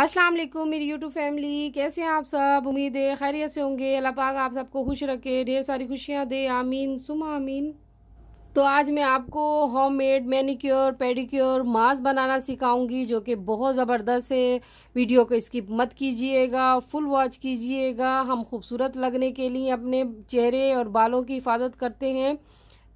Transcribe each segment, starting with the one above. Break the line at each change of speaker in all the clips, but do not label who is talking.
अस्सलाम वालेकुम मेरी यूट्यूब फैमिली कैसे हैं आप सब उम्मीद है खैरियत से होंगे अल्लाह पाक आप सबको खुश रखे ढेर सारी खुशियाँ दे आमीन सुम आमीन तो आज मैं आपको home made manicure pedicure mask बनाना सिखाऊंगी जो कि बहुत ज़बरदस्त है वीडियो को स्किप मत कीजिएगा फुल वॉच कीजिएगा हम खूबसूरत लगने के लिए अपने चेहरे और बालों की हिफाजत करते हैं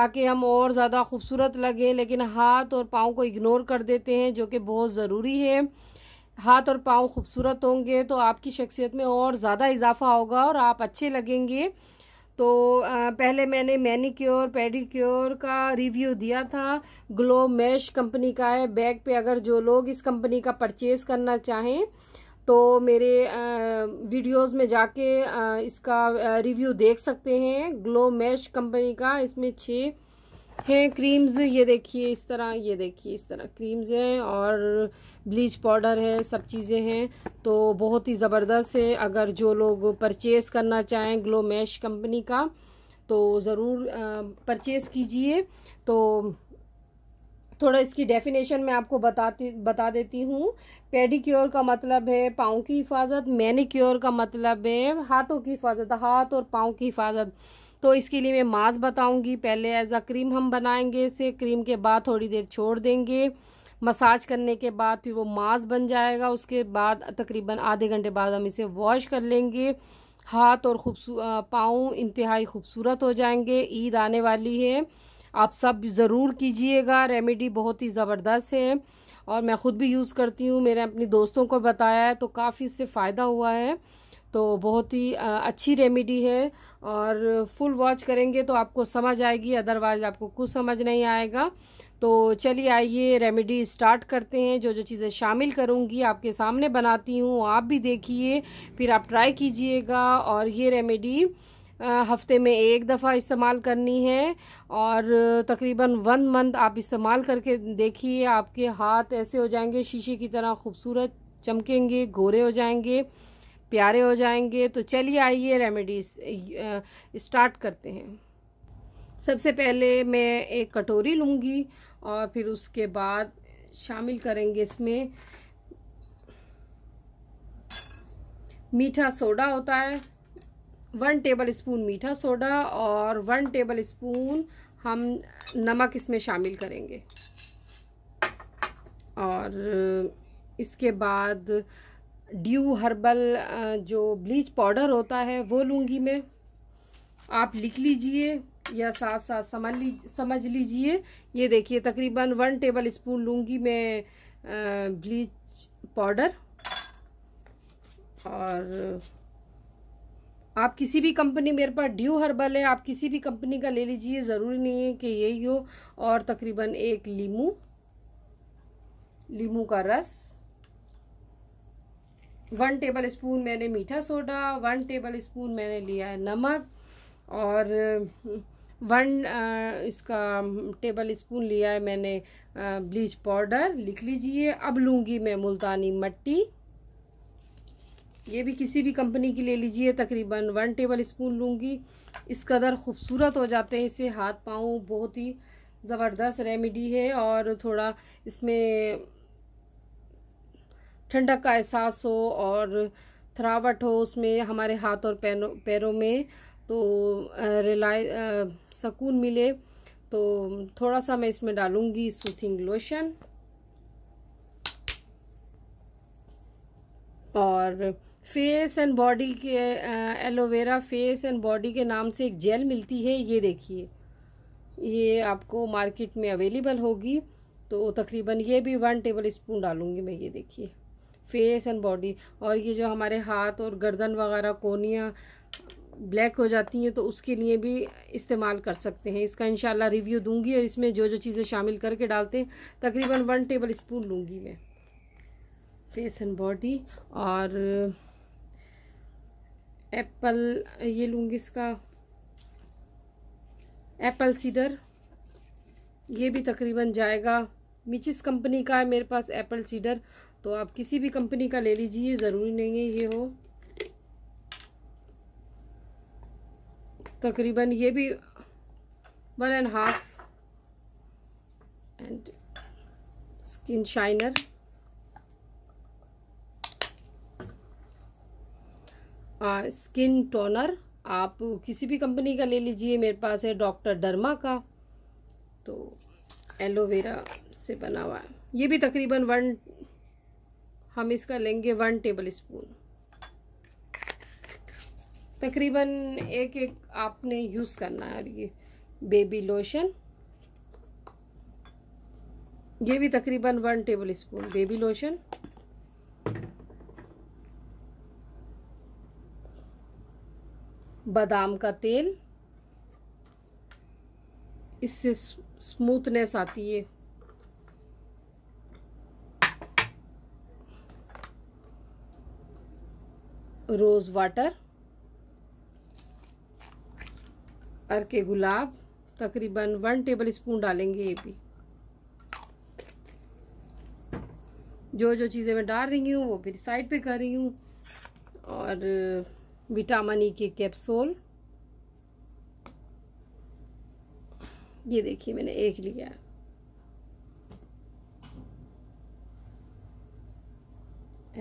ताकि हम और ज़्यादा खूबसूरत लगें लेकिन हाथ और पाँव को इग्नोर कर देते हैं जो कि बहुत ज़रूरी है हाथ और पाँव खूबसूरत होंगे तो आपकी शख्सियत में और ज़्यादा इजाफा होगा और आप अच्छे लगेंगे तो पहले मैंने मैनीक्योर पेडिक्योर का रिव्यू दिया था ग्लो मैश कंपनी का है बैग पे अगर जो लोग इस कंपनी का परचेज़ करना चाहें तो मेरे वीडियोस में जाके इसका रिव्यू देख सकते हैं ग्लो मैश कंपनी का इसमें छः हैं क्रीम्स ये देखिए इस तरह ये देखिए इस तरह क्रीम्स हैं और ब्लीच पाउडर है सब चीज़ें हैं तो बहुत ही ज़बरदस्त है अगर जो लोग परचेज़ करना चाहें ग्लो मैश कंपनी का तो ज़रूर परचेज़ कीजिए तो थोड़ा इसकी डेफिनेशन मैं आपको बताती बता देती हूँ पेडिक्योर का मतलब है पाँव की हिफाजत मैनिक्योर का मतलब है हाथों की हिफाजत हाथ और पाँव की हिफाजत तो इसके लिए मैं मास्क बताऊंगी पहले एज आ क्रीम हम बनाएंगे इसे क्रीम के बाद थोड़ी देर छोड़ देंगे मसाज करने के बाद फिर वो मास्क बन जाएगा उसके बाद तकरीबन आधे घंटे बाद हम इसे वॉश कर लेंगे हाथ और खूबसूर पाँव इंतहाई खूबसूरत हो जाएंगे ईद आने वाली है आप सब ज़रूर कीजिएगा रेमेडी बहुत ही ज़बरदस्त है और मैं ख़ुद भी यूज़ करती हूँ मैंने अपनी दोस्तों को बताया है तो काफ़ी इससे फ़ायदा हुआ है तो बहुत ही अच्छी रेमेडी है और फुल वॉच करेंगे तो आपको समझ आएगी अदरवाइज़ आपको कुछ समझ नहीं आएगा तो चलिए आइए रेमेडी स्टार्ट करते हैं जो जो चीज़ें शामिल करूँगी आपके सामने बनाती हूँ आप भी देखिए फिर आप ट्राई कीजिएगा और ये रेमेडी हफ्ते में एक दफ़ा इस्तेमाल करनी है और तकरीबन वन मंथ आप इस्तेमाल करके देखिए आपके हाथ ऐसे हो जाएंगे शीशे की तरह खूबसूरत चमकेंगे गोरे हो जाएंगे प्यारे हो जाएंगे तो चलिए आइए रेमेडीज स्टार्ट करते हैं सबसे पहले मैं एक कटोरी लूँगी और फिर उसके बाद शामिल करेंगे इसमें मीठा सोडा होता है वन टेबल स्पून मीठा सोडा और वन टेबल स्पून हम नमक इसमें शामिल करेंगे और इसके बाद ड्यू हर्बल जो ब्लीच पाउडर होता है वो लूँगी मैं आप लिख लीजिए या साथ साथ समझ ली समझ लीजिए ये देखिए तकरीबन वन टेबल स्पून लूँगी मैं ब्लीच पाउडर और आप किसी भी कंपनी मेरे पास ड्यू हर्बल है आप किसी भी कंपनी का ले लीजिए ज़रूरी नहीं है कि यही हो और तकरीबन एक लीमू लीमू का रस वन टेबल स्पून मैंने मीठा सोडा वन टेबल स्पून मैंने लिया है नमक और वन uh, uh, इसका टेबल स्पून लिया है मैंने ब्लीच uh, पाउडर लिख लीजिए अब लूँगी मैं मुल्तानी मट्टी ये भी किसी भी कंपनी की ले लीजिए तकरीबन वन टेबल स्पून लूँगी इस कदर खूबसूरत हो जाते हैं इसे हाथ पाँव बहुत ही ज़बरदस्त रेमेडी है और थोड़ा इसमें ठंडक का एहसास हो और थरावट हो उसमें हमारे हाथ और पैरों पैरों में तो रिलाय सकून मिले तो थोड़ा सा मैं इसमें डालूँगी सूथिंग लोशन और फेस एंड बॉडी के एलोवेरा फेस एंड बॉडी के नाम से एक जेल मिलती है ये देखिए ये आपको मार्केट में अवेलेबल होगी तो तकरीबन ये भी वन टेबल स्पून डालूँगी मैं ये देखिए फेस एंड बॉडी और ये जो हमारे हाथ और गर्दन वगैरह कोनिया ब्लैक हो जाती हैं तो उसके लिए भी इस्तेमाल कर सकते हैं इसका इंशाल्लाह रिव्यू दूंगी और इसमें जो जो चीज़ें शामिल करके डालते हैं तकरीबन वन टेबल स्पून लूँगी मैं फेस एंड बॉडी और एप्पल ये लूँगी इसका एप्पल सीडर ये भी तकरीबन जाएगा मिचिस कंपनी का है मेरे पास एप्पल सीडर तो आप किसी भी कंपनी का ले लीजिए ज़रूरी नहीं है ये हो तकरीबन ये भी one and half and skin shiner skin toner आप किसी भी कंपनी का ले लीजिए मेरे पास है डॉक्टर डर्मा का तो एलोवेरा से बना हुआ है ये भी तकरीबन वन हम इसका लेंगे वन टेबल स्पून तकरीबन एक एक आपने यूज़ करना है और ये बेबी लोशन ये भी तकरीबन one tablespoon baby lotion बादाम का तेल इससे स्मूथनेस आती है रोज़ वाटर अर के गुलाब तकरीबन वन टेबल स्पून डालेंगे ये भी जो जो चीज़ें मैं डाल रही हूँ वो फिर साइड पे कर रही हूँ और विटामिन ई e के कैप्सूल ये देखिए मैंने एक लिया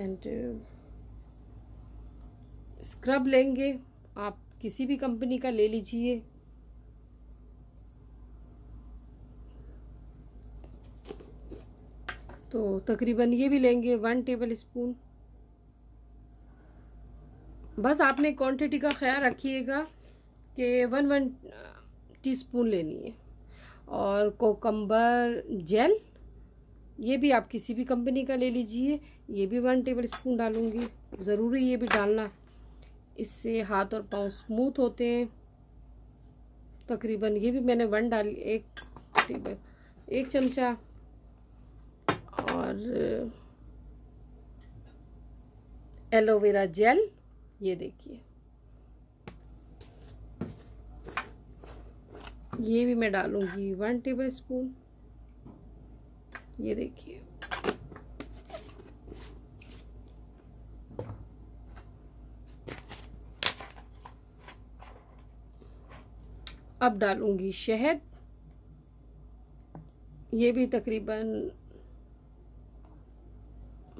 एंड स्क्रब लेंगे आप किसी भी कंपनी का ले लीजिए तो तकरीबन ये भी लेंगे वन टेबल स्पून बस आपने क्वांटिटी का ख्याल रखिएगा कि वन वन टीस्पून लेनी है और कोकम्बर जेल ये भी आप किसी भी कंपनी का ले लीजिए ये भी वन टेबल स्पून डालूँगी ज़रूरी ये भी डालना इससे हाथ और पाँव स्मूथ होते हैं तकरीबन ये भी मैंने वन डाली एक टेबल एक चमचा और एलोवेरा जेल ये देखिए ये भी मैं डालूंगी वन टेबल स्पून ये देखिए अब डालूंगी शहद ये भी तकरीबन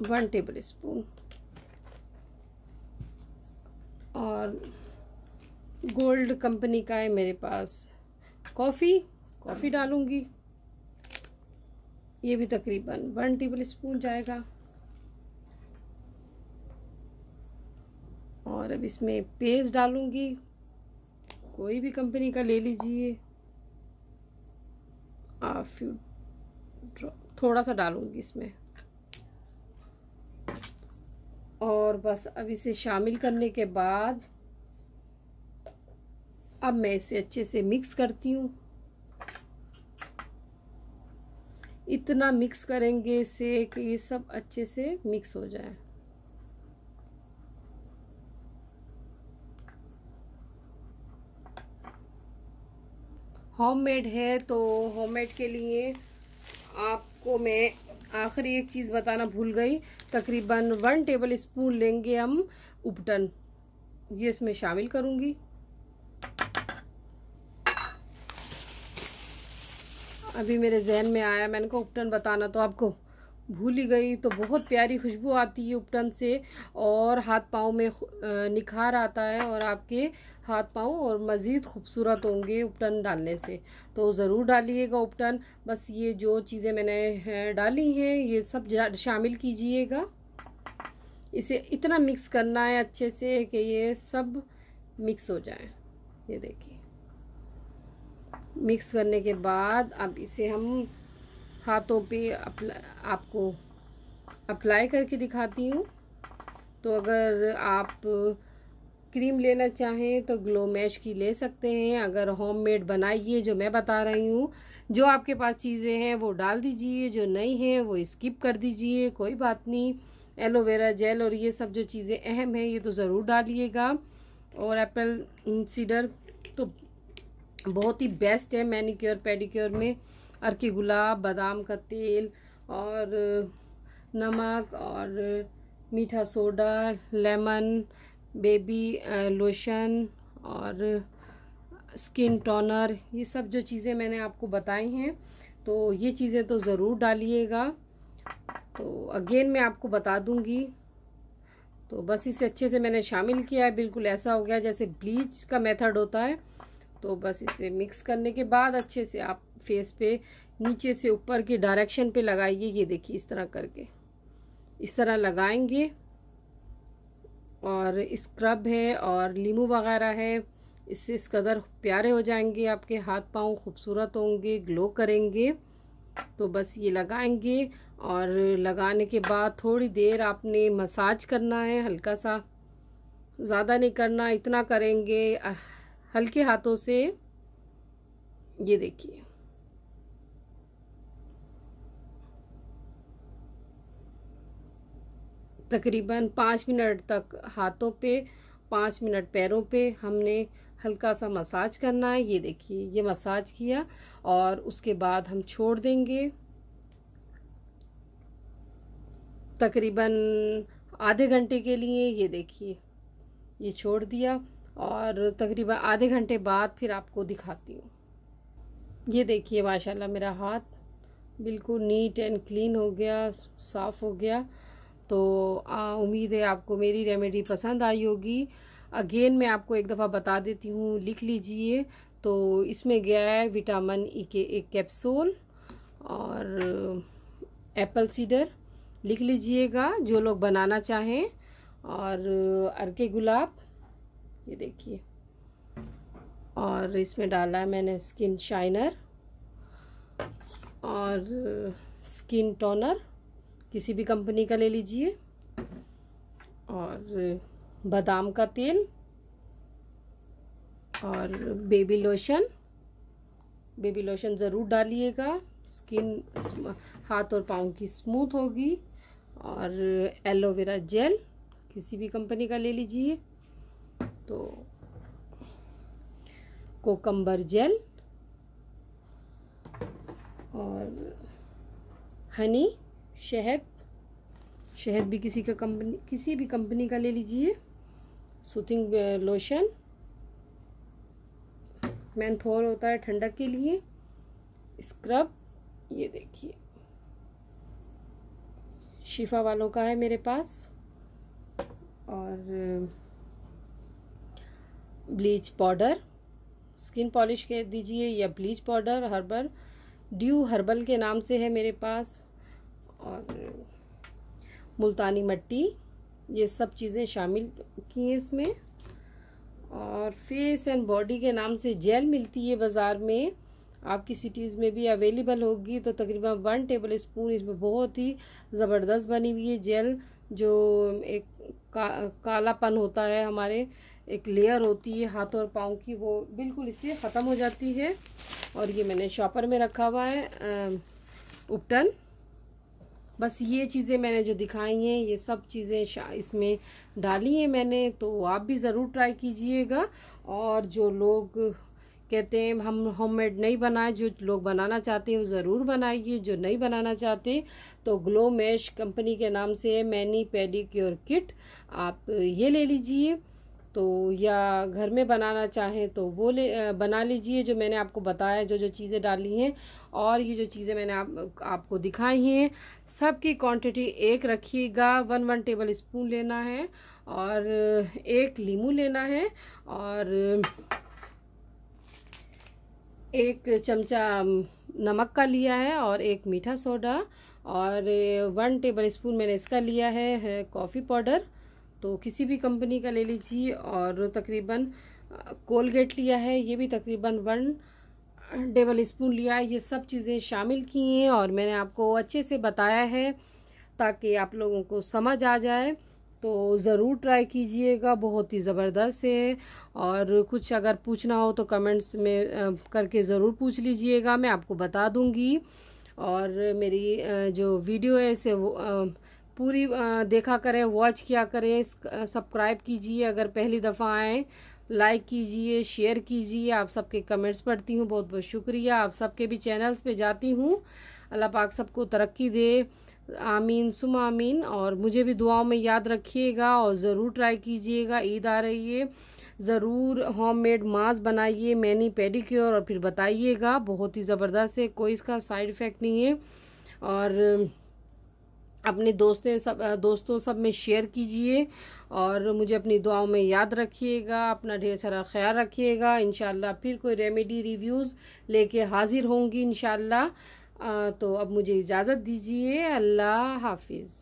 वन टेबल स्पून और गोल्ड कंपनी का है मेरे पास कॉफ़ी कॉफ़ी डालूंगी ये भी तकरीबन वन टेबल स्पून जाएगा और अब इसमें पेस्ट डालूंगी कोई भी कंपनी का ले लीजिए हाफ थोड़ा सा डालूंगी इसमें और बस अब इसे शामिल करने के बाद अब मैं इसे अच्छे से मिक्स करती हूँ इतना मिक्स करेंगे इसे कि ये सब अच्छे से मिक्स हो जाए होममेड है तो होममेड के लिए आपको मैं आखिरी एक चीज़ बताना भूल गई तकरीबन वन टेबल स्पून लेंगे हम उपटन ये इसमें शामिल करूँगी अभी मेरे जहन में आया मैंने को उपटन बताना तो आपको भूली गई तो बहुत प्यारी खुशबू आती है उपटन से और हाथ पाँव में निखार आता है और आपके हाथ पाँव और मज़ीद खूबसूरत होंगे उपटन डालने से तो ज़रूर डालिएगा उपटन बस ये जो चीज़ें मैंने डाली हैं ये सब शामिल कीजिएगा इसे इतना मिक्स करना है अच्छे से कि ये सब मिक्स हो जाए ये देखिए मिक्स करने के बाद अब इसे हम हाथों पे आपको अप्लाई करके दिखाती हूँ तो अगर आप क्रीम लेना चाहें तो ग्लो मैश की ले सकते हैं अगर होममेड बनाइए जो मैं बता रही हूँ जो आपके पास चीज़ें हैं वो डाल दीजिए जो नई हैं वो स्किप कर दीजिए कोई बात नहीं एलोवेरा जेल और ये सब जो चीज़ें अहम हैं ये तो ज़रूर डालिएगा और एप्पल सीडर तो बहुत ही बेस्ट है मैनिक्योर पेडिक्योर में अर गुलाब बादाम का तेल और नमक और मीठा सोडा लेमन बेबी लोशन और स्किन टोनर ये सब जो चीज़ें मैंने आपको बताई हैं तो ये चीज़ें तो ज़रूर डालिएगा तो अगेन मैं आपको बता दूंगी तो बस इसे अच्छे से मैंने शामिल किया है बिल्कुल ऐसा हो गया जैसे ब्लीच का मेथड होता है तो बस इसे मिक्स करने के बाद अच्छे से आप फेस पे नीचे से ऊपर के डायरेक्शन पे लगाइए ये देखिए इस तरह करके इस तरह लगाएंगे और स्क्रब है और लीमू वगैरह है इससे इस कदर प्यारे हो जाएंगे आपके हाथ पाँव खूबसूरत होंगे ग्लो करेंगे तो बस ये लगाएंगे और लगाने के बाद थोड़ी देर आपने मसाज करना है हल्का सा ज़्यादा नहीं करना इतना करेंगे हल्के हाथों से ये देखिए तकरीबन पाँच मिनट तक हाथों पे पाँच मिनट पैरों पे हमने हल्का सा मसाज करना है ये देखिए ये मसाज किया और उसके बाद हम छोड़ देंगे तकरीबन आधे घंटे के लिए ये देखिए ये छोड़ दिया और तकरीबन आधे घंटे बाद फिर आपको दिखाती हूँ ये देखिए माशाल्लाह मेरा हाथ बिल्कुल नीट एंड क्लीन हो गया साफ़ हो गया तो उम्मीद है आपको मेरी रेमेडी पसंद आई होगी अगेन मैं आपको एक दफ़ा बता देती हूँ लिख लीजिए तो इसमें गया है विटामिन ई के एक कैप्सूल और एप्पल uh, सीडर लिख लीजिएगा जो लोग बनाना चाहें और uh, अरके गुलाब ये देखिए और इसमें डाला है मैंने स्किन शाइनर और स्किन uh, टोनर किसी भी कंपनी का ले लीजिए और बादाम का तेल और बेबी लोशन बेबी लोशन ज़रूर डालिएगा स्किन हाथ और पाँव की स्मूथ होगी और एलोवेरा जेल किसी भी कंपनी का ले लीजिए तो कोकम्बर जेल और हनी शहद शहद भी किसी का कंपनी किसी भी कंपनी का ले लीजिए सूथिंग लोशन मैंथोल होता है ठंडक के लिए स्क्रब ये देखिए शिफा वालों का है मेरे पास और ब्लीच पाउडर स्किन पॉलिश कर दीजिए या bleach powder herbal Dew herbal के नाम से है मेरे पास और मुल्तानी मट्टी ये सब चीज़ें शामिल की हैं इसमें और फेस एंड बॉडी के नाम से जेल मिलती है बाज़ार में आपकी सिटीज़ में भी अवेलेबल होगी तो तकरीबन वन टेबल स्पून इसमें बहुत ही ज़बरदस्त बनी हुई है जेल जो एक का, कालापन होता है हमारे एक लेयर होती है हाथों और पाँव की वो बिल्कुल इससे ख़त्म हो जाती है और ये मैंने शॉपर में रखा हुआ है उपटन बस ये चीज़ें मैंने जो दिखाई हैं ये सब चीज़ें इसमें डाली हैं मैंने तो आप भी ज़रूर ट्राई कीजिएगा और जो लोग कहते हैं हम होममेड नहीं बनाए जो लोग बनाना चाहते हैं वो ज़रूर बनाइए जो नहीं बनाना चाहते तो ग्लो मैश कंपनी के नाम से है मैनी पेडिक्योर किट आप ये ले लीजिए तो या घर में बनाना चाहें तो वो ले बना लीजिए जो मैंने आपको बताया जो जो चीज़ें डाली हैं और ये जो चीज़ें मैंने आप आपको दिखाई हैं सब की क्वांटिटी एक रखिएगा वन वन टेबल स्पून लेना है और एक लीमू लेना है और एक चमचा नमक का लिया है और एक मीठा सोडा और वन टेबल स्पून मैंने इसका लिया है, है कॉफ़ी पाउडर तो किसी भी कंपनी का ले लीजिए और तकरीबन कोलगेट लिया है ये भी तकरीबन वन टेबल स्पून लिया है ये सब चीज़ें शामिल की हैं और मैंने आपको अच्छे से बताया है ताकि आप लोगों को समझ आ जाए तो ज़रूर ट्राई कीजिएगा बहुत ही ज़बरदस्त है और कुछ अगर पूछना हो तो कमेंट्स में करके ज़रूर पूछ लीजिएगा मैं आपको बता दूँगी और मेरी जो वीडियो है इसे वो पूरी देखा करें वॉच किया करें सब्सक्राइब कीजिए अगर पहली दफ़ा आए लाइक कीजिए शेयर कीजिए आप सबके कमेंट्स पढ़ती हूँ बहुत बहुत शुक्रिया आप सबके भी चैनल्स पे जाती हूँ अल्लाह पाक सबको तरक्की दे आमीन सुम आमीन और मुझे भी दुआओं में याद रखिएगा और ज़रूर ट्राई कीजिएगा ईद आ रही है ज़रूर होममेड मास्क बनाइए मैनी पेडिक्योर और फिर बताइएगा बहुत ही ज़बरदस्त है कोई इसका साइड इफ़ेक्ट नहीं है और अपने दोस्तें सब दोस्तों सब में शेयर कीजिए और मुझे अपनी दुआओं में याद रखिएगा अपना ढेर सारा ख्याल रखिएगा इन फिर कोई रेमेडी रिव्यूज़ लेके हाज़िर होंगी इन तो अब मुझे इजाज़त दीजिए अल्लाह हाफिज़